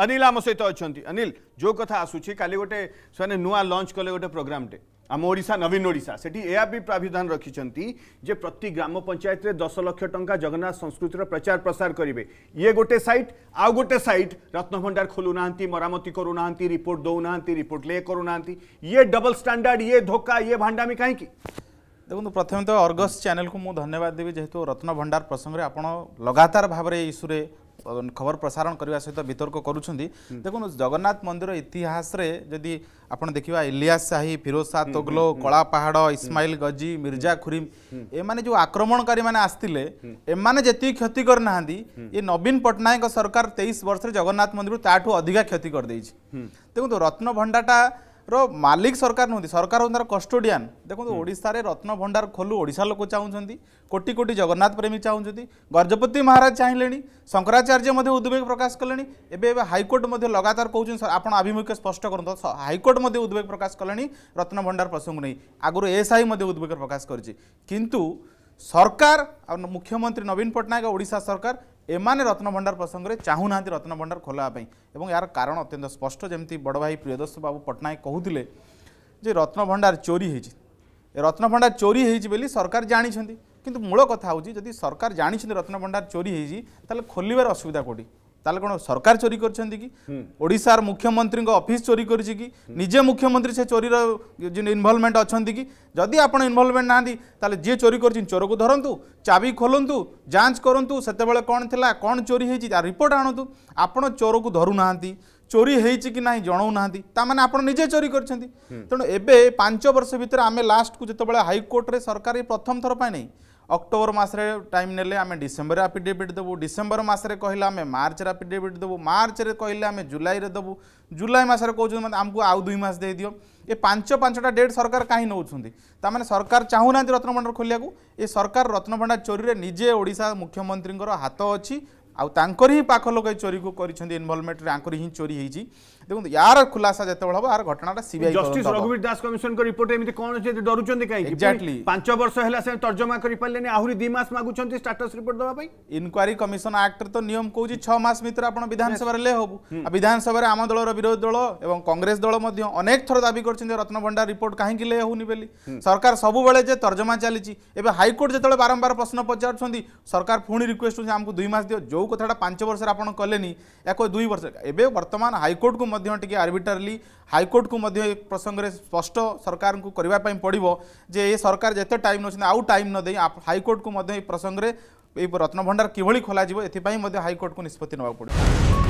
अनिल आम सहित अच्छा अनिल जो कथा आसूची काली गोटे से नुआ लंच कले गोटे प्रोग्रामे आम ओडा नवीन ओडा से भी प्रावधान रखिंट जे प्रति ग्राम पंचायत में दस लक्ष टा जगन्नाथ संस्कृतिर प्रचार प्रसार करेंगे ये गोटे सैट आउ गोटे सैट रत्नभंडार खोलुना मरामती करूना रिपोर्ट दौना रिपोर्ट ले करूना ये डबल स्टाडार्ड ये धोका ये भाण्डामी कहीं দেখুন প্রথমে তো অর্গস চ্যানেল কু ধন্যবাদ দেবি যেহেতু রত্ন ভণ্ডার প্রসঙ্গে আপনার লগাতার ভাবে এই ইস্যুরে અને ખબર પ્રસારણ કરીવા સહી તો বিতર્કો કરું છું દી દેખજો જગન્નાથ મંદિર ઇતિહાસ રે જોદી આપણ દેખવા ઇલિયાસ સાહી ફિરોઝ શાહ તગલો કળા પહાડો ઇસ્માઇલ ગજી મિરઝા ખુરીમ એ માને જો આક્રમણ કરી માને આસતીલે એ માને જેતી ક્ષતિ કરનાં દી એ નવિન પટનાય કો સરકાર 23 વર્ષ રે જગન્નાથ મંદિર તાટુ અધિકા ક્ષતિ કર દેઈ છે દેખજો રત્ન ભંડાટા ମାଲିକ ସରକାର ନୁହନ୍ତି ସରକାର ହେଉଛନ୍ତି ତାର କଷ୍ଟୋଡ଼ିଆନ୍ ଦେଖନ୍ତୁ ଓଡ଼ିଶାରେ ରତ୍ନ ଭଣ୍ଡାର ଖୋଲୁ ଓଡ଼ିଶା ଲୋକ ଚାହୁଁଛନ୍ତି କୋଟି କୋଟି ଜଗନ୍ନାଥ ପ୍ରେମୀ ଚାହୁଁଛନ୍ତି ଗଜପତି ମହାରାଜ ଚାହିଁଲେଣି ଶଙ୍କରାଚାର୍ଯ୍ୟ ମଧ୍ୟ ଉଦ୍ବେଗ ପ୍ରକାଶ କଲେଣି ଏବେ ଏବେ ହାଇକୋର୍ଟ ମଧ୍ୟ ଲଗାତାର କହୁଛନ୍ତି ଆପଣ ଆଭିମୁଖ୍ୟ ସ୍ପଷ୍ଟ କରନ୍ତୁ ହାଇକୋର୍ଟ ମଧ୍ୟ ଉଦ୍ବେଗ ପ୍ରକାଶ କଲେଣି ରତ୍ନ ଭଣ୍ଡାର ପ୍ରସଙ୍ଗକୁ ନେଇ ଆଗରୁ ଏସ୍ଆଇ ମଧ୍ୟ ଉଦ୍ବେଗ ପ୍ରକାଶ କରିଛି କିନ୍ତୁ ସରକାର ଆଉ ମୁଖ୍ୟମନ୍ତ୍ରୀ ନବୀନ ପଟ୍ଟନାୟକ ଓଡ଼ିଶା ସରକାର ଏମାନେ ରତ୍ନଭଣ୍ଡାର ପ୍ରସଙ୍ଗରେ ଚାହୁଁନାହାନ୍ତି ରତ୍ନଭଣ୍ଡାର ଖୋଲିବା ପାଇଁ ଏବଂ ଏହାର କାରଣ ଅତ୍ୟନ୍ତ ସ୍ପଷ୍ଟ ଯେମିତି ବଡ଼ ଭାଇ ପ୍ରିୟଦର୍ଶ ବାବୁ ପଟ୍ଟନାୟକ କହୁଥିଲେ ଯେ ରତ୍ନଭଣ୍ଡାର ଚୋରି ହେଇଛି ରତ୍ନଭଣ୍ଡାର ଚୋରି ହେଇଛି ବୋଲି ସରକାର ଜାଣିଛନ୍ତି କିନ୍ତୁ ମୂଳ କଥା ହେଉଛି ଯଦି ସରକାର ଜାଣିଛନ୍ତି ରତ୍ନଭଣ୍ଡାର ଚୋରି ହେଇଛି ତାହେଲେ ଖୋଲିବାର ଅସୁବିଧା କେଉଁଠି তাহলে কোণ সরকার চোরি করছেন কি ওড়িশার মুখ্যমন্ত্রী অফিস চোরি করছে কি নিজে মুখ্যমন্ত্রী সে চোরির ইনভলভমেন্ট অনেক কি যদি আপনার ইনভলভমেন্ট না তাহলে যে চোরি করছেন চোরকু ধরতু চাবি খোলতু যাঞ্চ করতু সেতবে কণ লা কণ চোরি হয়েছি তার রিপোর্ট আনতু আপনার চোরকু ধরু না চোরি হয়েছে কি না জনাও না তাহলে আপনার নিজে চোরি করছেন তেমন এবে পাঁচ বর্ষ ভিতরে আমি লাস্টকু যেতবে হাইকোর্টরে সরকার প্রথম থর পাই নাই ଅକ୍ଟୋବର ମାସରେ ଟାଇମ୍ ନେଲେ ଆମେ ଡିସେମ୍ବରରେ ଆଫିଡେଭିଟ୍ ଦେବୁ ଡିସେମ୍ବର ମାସରେ କହିଲେ ଆମେ ମାର୍ଚ୍ଚରେ ଆଫିଡେଭିଟ୍ ଦେବୁ ମାର୍ଚ୍ଚରେ କହିଲେ ଆମେ ଜୁଲାଇରେ ଦେବୁ ଜୁଲାଇ ମାସରେ କହୁଛନ୍ତି ମାନେ ଆମକୁ ଆଉ ଦୁଇ ମାସ ଦେଇଦିଅ ଏ ପାଞ୍ଚ ପାଞ୍ଚଟା ଡେଟ୍ ସରକାର କାହିଁ ନେଉଛନ୍ତି ତାମାନେ ସରକାର ଚାହୁଁନାହାନ୍ତି ରତ୍ନଭଣ୍ଡାର ଖୋଲିବାକୁ ଏ ସରକାର ରତ୍ନଭଣ୍ଡାର ଚୋରିରେ ନିଜେ ଓଡ଼ିଶା ମୁଖ୍ୟମନ୍ତ୍ରୀଙ୍କର ହାତ ଅଛି ଆଉ ତାଙ୍କର ହିଁ ପାଖ ଲୋକ ଏ ଚୋରିକୁ କରିଛନ୍ତି ଇନଭଲଭମେଣ୍ଟରେ ଆଙ୍କର ହିଁ ଚୋରି ହେଇଛି ଦେଖନ୍ତୁ ୟାର ଖୁଲାସା ଯେତେବେଳେ ହବ ଆର ଘଟଣାଟା ସିବିଆଇ ଜଷ୍ଟିସ ରଘୁବୀର ଦାସ କମିଶନଙ୍କ ରିପୋର୍ଟ ଏମିତି କ'ଣ ଅଛି ଡରୁଛନ୍ତି କାହିଁକି ଏକ୍ଜାକ୍ଟଲି ପାଞ୍ଚ ବର୍ଷ ହେଲା ସେ ତର୍ଜମା କରିପାରିଲେନି ଆହୁରି ଦୁଇ ମାସ ମାଗୁଛନ୍ତି ଷ୍ଟାଟସ୍ ରିପୋର୍ଟ ଦେବା ପାଇଁ ଇନକ୍ୱାରୀ କମିଶନ ଆକ୍ଟରେ ତ ନିୟମ କହୁଛି ଛଅ ମାସ ଭିତରେ ଆପଣ ବିଧାନସଭାରେ ଲେ ହବୁ ଆଉ ବିଧାନସଭାରେ ଆମ ଦଳର ବିରୋଧୀ ଦଳ ଏବଂ କଂଗ୍ରେସ ଦଳ ମଧ୍ୟ ଅନେକ ଥର ଦାବି କରିଛନ୍ତି ରତ୍ନଭଣ୍ଡାର ରିପୋର୍ଟ କାହିଁକି ଲେ ହେଉନି ବୋଲି ସରକାର ସବୁବେଳେ ଯେ ତର୍ଜମା ଚାଲିଛି ଏବେ ହାଇକୋର୍ଟ ଯେତେବେଳେ ବାରମ୍ବାର ପ୍ରଶ୍ନ ପଚାରୁଛନ୍ତି ସରକାର ପୁଣି ରିକ୍ୱେଷ୍ଟ ହେଉଛି ଆମକୁ ଦୁଇ ମାସ ଦିଅ ଯେଉଁ कथा कथाटा पांच वर्ष कले दुई वर्ष एवं बर्तमान हाइकोर्ट को आर्बिटरली आर्बिटारली हाइकोर्ट को प्रसंगे स्पष्ट सरकार को करने पड़ो जे ये सरकार जिते टाइम नौ आउ टाइम नदे हाइकोर्ट को प्रसंगे रत्नभंडार किभली खोल एपाई हाइकोर्ट को निष्पत्ति नाक पड़ो